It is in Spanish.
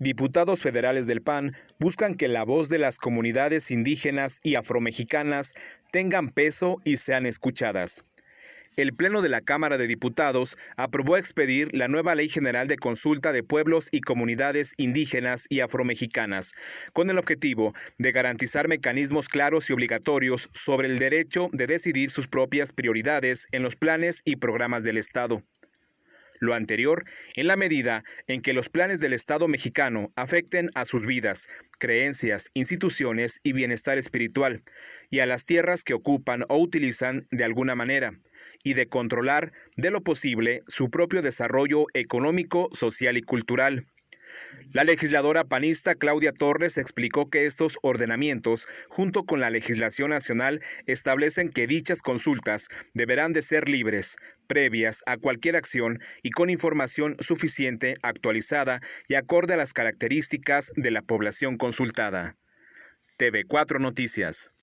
Diputados federales del PAN buscan que la voz de las comunidades indígenas y afromexicanas tengan peso y sean escuchadas. El Pleno de la Cámara de Diputados aprobó expedir la nueva Ley General de Consulta de Pueblos y Comunidades Indígenas y Afromexicanas, con el objetivo de garantizar mecanismos claros y obligatorios sobre el derecho de decidir sus propias prioridades en los planes y programas del Estado lo anterior en la medida en que los planes del Estado mexicano afecten a sus vidas, creencias, instituciones y bienestar espiritual, y a las tierras que ocupan o utilizan de alguna manera, y de controlar, de lo posible, su propio desarrollo económico, social y cultural. La legisladora panista Claudia Torres explicó que estos ordenamientos, junto con la legislación nacional, establecen que dichas consultas deberán de ser libres, previas a cualquier acción y con información suficiente, actualizada y acorde a las características de la población consultada. TV4 Noticias.